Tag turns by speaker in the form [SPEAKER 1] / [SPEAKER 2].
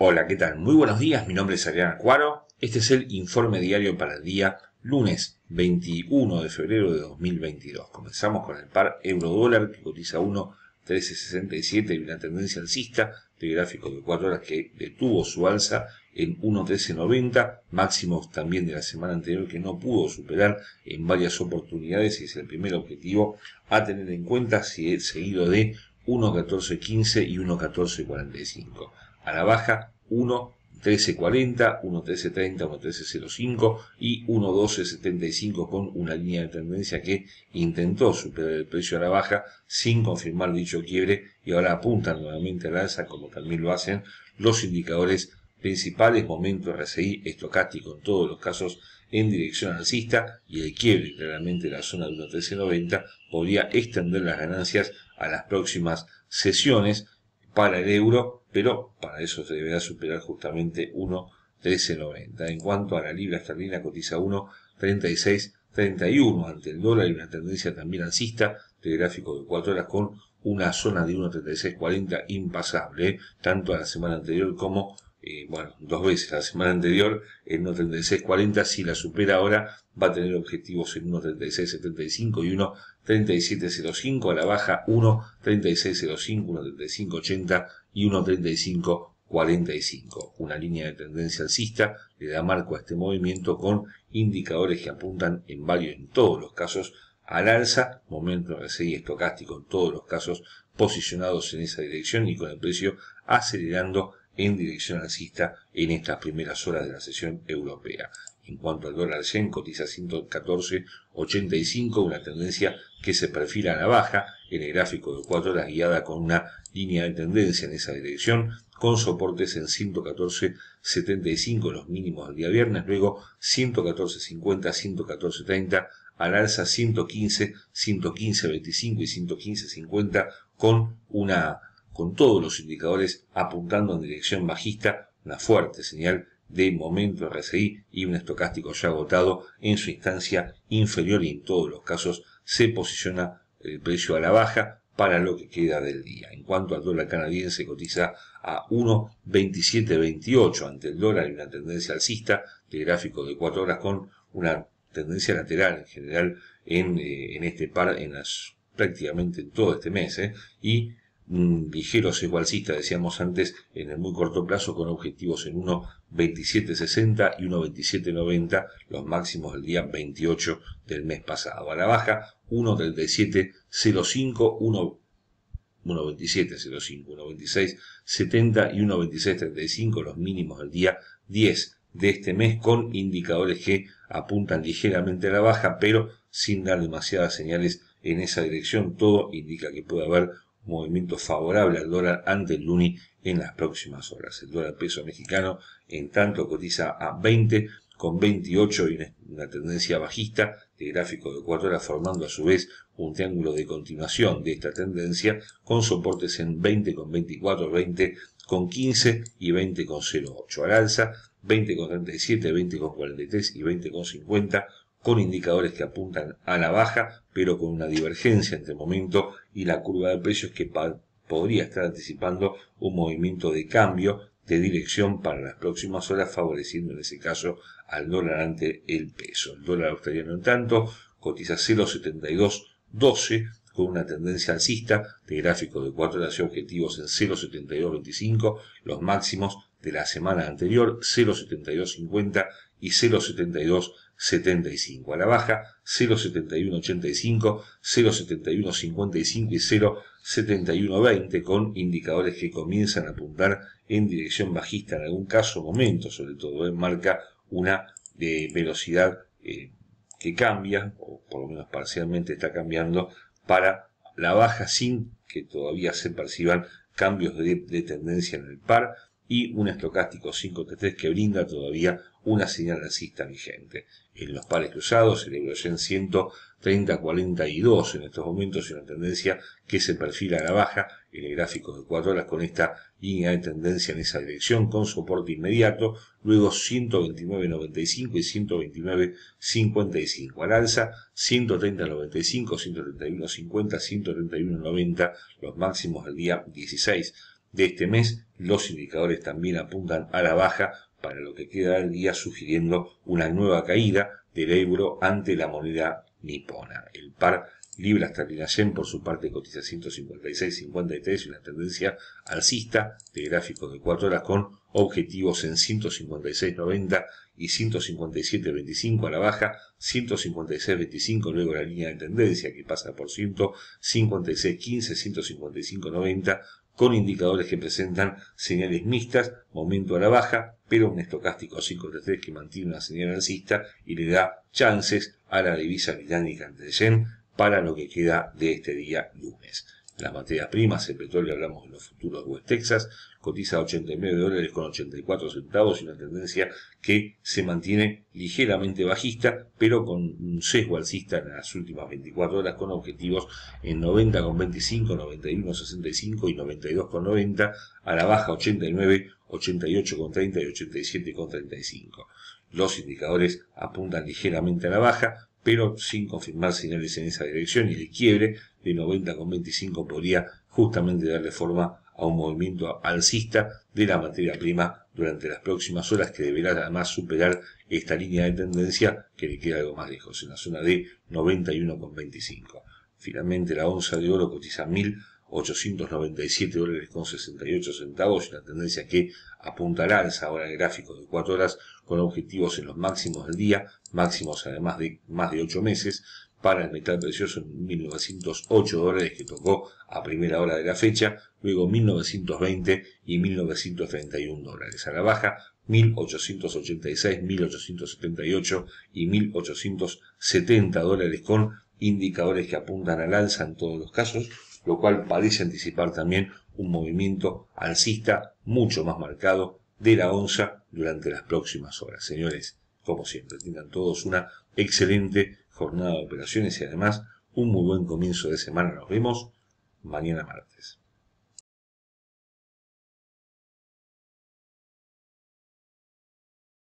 [SPEAKER 1] Hola, ¿qué tal? Muy buenos días, mi nombre es Ariana Cuaro. Este es el informe diario para el día lunes 21 de febrero de 2022. Comenzamos con el par euro-dólar que cotiza 1.1367 y una tendencia alcista de gráfico de 4 horas que detuvo su alza en 1.1390, máximos también de la semana anterior que no pudo superar en varias oportunidades y es el primer objetivo a tener en cuenta si he seguido de 1.1415 y 1.1445 a la baja 1.1340, 11330, 11305 y 11275 con una línea de tendencia que intentó superar el precio a la baja sin confirmar dicho quiebre y ahora apuntan nuevamente la alza como también lo hacen los indicadores principales, momento RSI estocástico en todos los casos en dirección alcista y el quiebre claramente de la zona de 11390 podría extender las ganancias a las próximas sesiones para el euro pero para eso se deberá superar justamente 1.1390. En cuanto a la libra esterlina, cotiza 1.3631 ante el dólar y una tendencia también alcista de gráfico de 4 horas con una zona de 1.3640 impasable, ¿eh? tanto a la semana anterior como eh, bueno, dos veces la semana anterior en 1.36.40, si la supera ahora va a tener objetivos en 1.36.75 y 1.37.05, a la baja 1.36.05, 1.35.80 y 1.35.45. Una línea de tendencia alcista le da marco a este movimiento con indicadores que apuntan en varios, en todos los casos, al alza, momento de serie estocástico en todos los casos posicionados en esa dirección y con el precio acelerando en dirección alcista en estas primeras horas de la sesión europea. En cuanto al dólar yen, cotiza 114.85, una tendencia que se perfila a la baja en el gráfico de 4 horas guiada con una línea de tendencia en esa dirección, con soportes en 114.75 los mínimos del día viernes, luego 114.50, 114.30, al alza 115, 115.25 y 115.50 con una con todos los indicadores apuntando en dirección bajista, una fuerte señal de momento RSI y un estocástico ya agotado en su instancia inferior y en todos los casos se posiciona el precio a la baja para lo que queda del día. En cuanto al dólar canadiense, cotiza a 1.2728 ante el dólar y una tendencia alcista de gráfico de 4 horas con una tendencia lateral en general en, eh, en este par en las, prácticamente todo este mes eh, y ligeros igualcistas, decíamos antes, en el muy corto plazo, con objetivos en 1.2760 y 1.2790, los máximos del día 28 del mes pasado. A la baja, 1.3705, 1.27.05, 1.26.70 y 1.26.35, los mínimos del día 10 de este mes, con indicadores que apuntan ligeramente a la baja, pero sin dar demasiadas señales en esa dirección. Todo indica que puede haber movimiento favorable al dólar ante el Luni en las próximas horas. El dólar peso mexicano, en tanto, cotiza a 20,28 con y una tendencia bajista de gráfico de 4 horas formando a su vez un triángulo de continuación de esta tendencia con soportes en 20,24, con con y 20,08 con al alza, 20,37, con con y 20,50 con con indicadores que apuntan a la baja, pero con una divergencia entre el momento y la curva de precios que podría estar anticipando un movimiento de cambio de dirección para las próximas horas, favoreciendo en ese caso al dólar ante el peso. El dólar australiano, en tanto, cotiza 0,7212 con una tendencia alcista de gráfico de 4 horas y objetivos en 0,7225, los máximos de la semana anterior, 0,7250 y 0,7275 a la baja, 0,7185, 0,7155 y 0,7120 con indicadores que comienzan a apuntar en dirección bajista en algún caso, momento sobre todo, en eh, marca una eh, velocidad eh, que cambia, o por lo menos parcialmente está cambiando, para la baja sin que todavía se perciban cambios de tendencia en el par, y un estocástico 5T3 que brinda todavía una señal alcista vigente. En los pares cruzados, el Euroyen 130-42 en estos momentos y una tendencia que se perfila a la baja en el gráfico de 4 horas con esta línea de tendencia en esa dirección con soporte inmediato, luego 129.95 y 129.55 al alza, 130.95, 131.50, 131.90 los máximos del día 16 de este mes, los indicadores también apuntan a la baja para lo que queda el día, sugiriendo una nueva caída del euro ante la moneda nipona. El par libra esterlina yen por su parte cotiza 156.53 y una tendencia alcista de gráfico de 4 horas con objetivos en 156.90 y 157.25 a la baja, 156.25 luego la línea de tendencia que pasa por 156.15, 155.90, con indicadores que presentan señales mixtas, momento a la baja, pero un estocástico 533 que mantiene una señal alcista y le da chances a la divisa británica ante el para lo que queda de este día lunes las materias primas, el petróleo, hablamos de los futuros West Texas, cotiza 89 dólares con 84 centavos y una tendencia que se mantiene ligeramente bajista, pero con un sesgo alcista en las últimas 24 horas con objetivos en 90,25, con y 92,90 a la baja 89, 88,30 y 87,35. Los indicadores apuntan ligeramente a la baja, pero sin confirmar señales en esa dirección y el quiebre de 90,25 podría justamente darle forma a un movimiento alcista de la materia prima durante las próximas horas que deberá además superar esta línea de tendencia que le queda algo más lejos, en la zona de 91,25. Finalmente la onza de oro cotiza 1.897 dólares con 68 centavos, una tendencia que apuntará al esa hora gráfico de 4 horas con objetivos en los máximos del día, máximos además de más de 8 meses, para el metal precioso en 1908 dólares que tocó a primera hora de la fecha, luego 1920 y 1931 dólares a la baja, 1886, 1878 y 1870 dólares con indicadores que apuntan al alza en todos los casos, lo cual parece anticipar también un movimiento alcista mucho más marcado de la onza durante las próximas horas. Señores, como siempre, tengan todos una excelente jornada de operaciones y además un muy buen comienzo de semana. Nos vemos mañana martes.